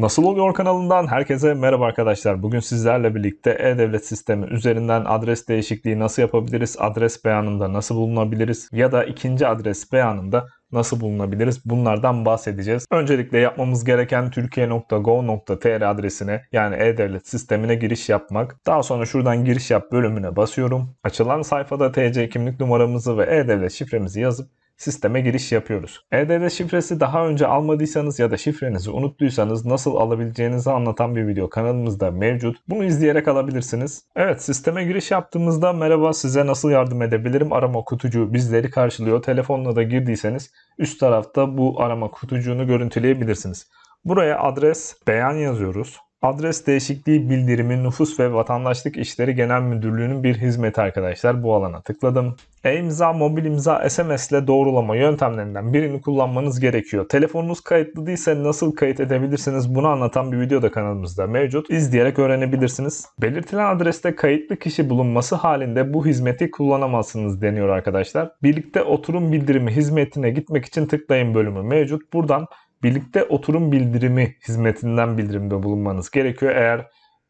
Nasıl Oluyor kanalından herkese merhaba arkadaşlar. Bugün sizlerle birlikte e-devlet sistemi üzerinden adres değişikliği nasıl yapabiliriz, adres beyanında nasıl bulunabiliriz ya da ikinci adres beyanında nasıl bulunabiliriz bunlardan bahsedeceğiz. Öncelikle yapmamız gereken türkiye.go.tr adresine yani e-devlet sistemine giriş yapmak. Daha sonra şuradan giriş yap bölümüne basıyorum. Açılan sayfada TC kimlik numaramızı ve e-devlet şifremizi yazıp sisteme giriş yapıyoruz. e şifresi daha önce almadıysanız ya da şifrenizi unuttuysanız nasıl alabileceğinizi anlatan bir video kanalımızda mevcut. Bunu izleyerek alabilirsiniz. Evet sisteme giriş yaptığımızda merhaba size nasıl yardım edebilirim arama kutucuğu bizleri karşılıyor. Telefonla da girdiyseniz üst tarafta bu arama kutucuğunu görüntüleyebilirsiniz. Buraya adres beyan yazıyoruz. Adres değişikliği bildirimi Nüfus ve Vatandaşlık İşleri Genel Müdürlüğü'nün bir hizmeti arkadaşlar. Bu alana tıkladım. E-imza, mobil imza, SMS ile doğrulama yöntemlerinden birini kullanmanız gerekiyor. Telefonunuz kayıtlı değilse nasıl kayıt edebilirsiniz bunu anlatan bir video da kanalımızda mevcut. İzleyerek öğrenebilirsiniz. Belirtilen adreste kayıtlı kişi bulunması halinde bu hizmeti kullanamazsınız deniyor arkadaşlar. Birlikte oturum bildirimi hizmetine gitmek için tıklayın bölümü mevcut. Buradan birlikte oturum bildirimi hizmetinden bildirimde bulunmanız gerekiyor. Eğer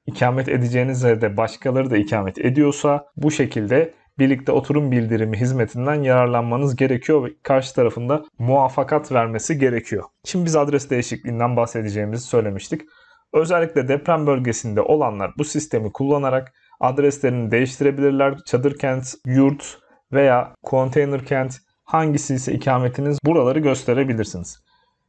ikamet edeceğiniz yerde başkaları da ikamet ediyorsa bu şekilde birlikte oturum bildirimi hizmetinden yararlanmanız gerekiyor ve karşı tarafında muvafakat vermesi gerekiyor. Şimdi biz adres değişikliğinden bahsedeceğimizi söylemiştik. Özellikle deprem bölgesinde olanlar bu sistemi kullanarak adreslerini değiştirebilirler. Çadır kent, yurt veya konteyner kent hangisi ise ikametiniz buraları gösterebilirsiniz.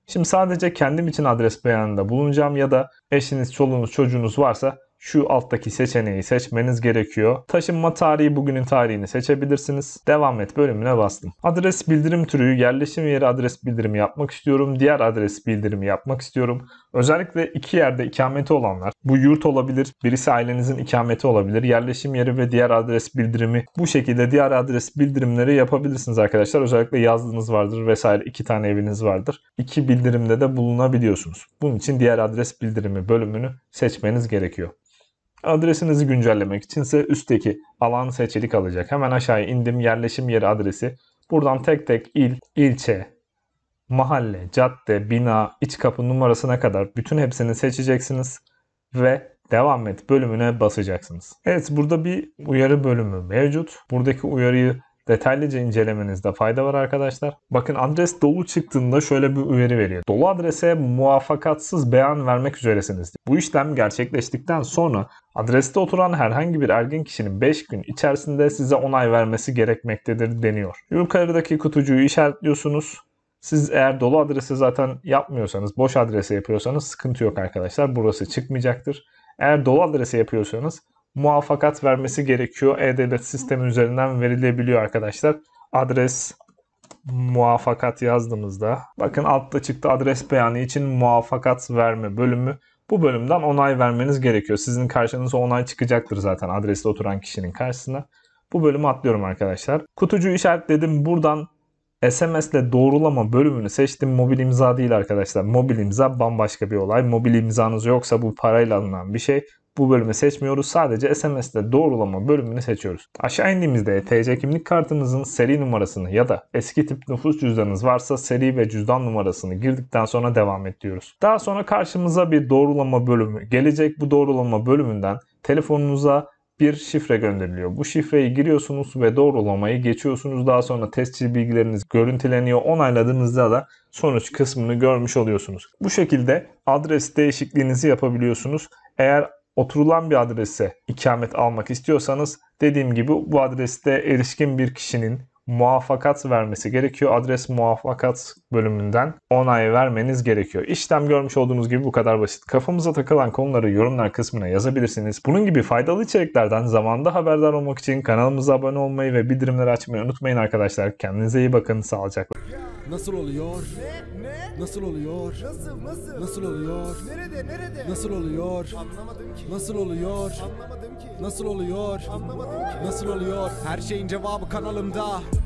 Şimdi sadece kendim için adres beyanında bulunacağım ya da eşiniz, çoluğunuz, çocuğunuz varsa şu alttaki seçeneği seçmeniz gerekiyor. Taşınma tarihi bugünün tarihini seçebilirsiniz. Devam et bölümüne bastım. Adres bildirim türü yerleşim yeri adres bildirimi yapmak istiyorum. Diğer adres bildirimi yapmak istiyorum. Özellikle iki yerde ikameti olanlar. Bu yurt olabilir, birisi ailenizin ikameti olabilir. Yerleşim yeri ve diğer adres bildirimi bu şekilde diğer adres bildirimleri yapabilirsiniz arkadaşlar. Özellikle yazdığınız vardır vesaire iki tane eviniz vardır. İki bildirimde de bulunabiliyorsunuz. Bunun için diğer adres bildirimi bölümünü seçmeniz gerekiyor. Adresinizi güncellemek için ise üstteki alan seçili kalacak. Hemen aşağıya indim yerleşim yeri adresi. Buradan tek tek il, ilçe, mahalle, cadde, bina, iç kapı numarasına kadar bütün hepsini seçeceksiniz ve devam et bölümüne basacaksınız. Evet burada bir uyarı bölümü mevcut. Buradaki uyarıyı detaylıca incelemenizde fayda var arkadaşlar. Bakın adres dolu çıktığında şöyle bir uyarı veriyor. Dolu adrese muvaffakatsız beyan vermek üzeresiniz. Bu işlem gerçekleştikten sonra adreste oturan herhangi bir ergen kişinin 5 gün içerisinde size onay vermesi gerekmektedir deniyor. Yukarıdaki kutucuğu işaretliyorsunuz. Siz eğer dolu adresi zaten yapmıyorsanız, boş adrese yapıyorsanız sıkıntı yok arkadaşlar. Burası çıkmayacaktır. Eğer dolu adrese yapıyorsanız muvaffakat vermesi gerekiyor. E-Devlet sistemi üzerinden verilebiliyor arkadaşlar. Adres muvaffakat yazdığımızda bakın altta çıktı adres beyanı için muvaffakat verme bölümü. Bu bölümden onay vermeniz gerekiyor. Sizin karşınıza onay çıkacaktır zaten adresli oturan kişinin karşısına. Bu bölümü atlıyorum arkadaşlar. Kutucu işaretledim. Buradan SMS ile doğrulama bölümünü seçtim. Mobil imza değil arkadaşlar. Mobil imza bambaşka bir olay. Mobil imzanız yoksa bu parayla alınan bir şey bu bölümü seçmiyoruz. Sadece SMS'de doğrulama bölümünü seçiyoruz. Aşağı indiğimizde TC kimlik kartınızın seri numarasını ya da eski tip nüfus cüzdanınız varsa seri ve cüzdan numarasını girdikten sonra devam et diyoruz. Daha sonra karşımıza bir doğrulama bölümü gelecek. Bu doğrulama bölümünden telefonunuza bir şifre gönderiliyor. Bu şifreyi giriyorsunuz ve doğrulamayı geçiyorsunuz. Daha sonra testçi bilgileriniz görüntüleniyor. Onayladığınızda da sonuç kısmını görmüş oluyorsunuz. Bu şekilde adres değişikliğinizi yapabiliyorsunuz. Eğer oturulan bir adrese ikamet almak istiyorsanız dediğim gibi bu adreste erişkin bir kişinin muvaffakat vermesi gerekiyor. Adres muvaffakat bölümünden onay vermeniz gerekiyor. İşlem görmüş olduğunuz gibi bu kadar basit. Kafamıza takılan konuları yorumlar kısmına yazabilirsiniz. Bunun gibi faydalı içeriklerden zamanda haberdar olmak için kanalımıza abone olmayı ve bildirimleri açmayı unutmayın arkadaşlar. Kendinize iyi bakın. Sağlıcakla. Nasıl oluyor? Ne? Ne? Nasıl oluyor? Nasıl? Nasıl? Nasıl oluyor? Nerede? Nerede? Nasıl oluyor? Anlamadım ki. Nasıl oluyor? Anlamadım ki. Nasıl oluyor? Anlamadım ki. Nasıl oluyor? Her şeyin cevabı kanalımda.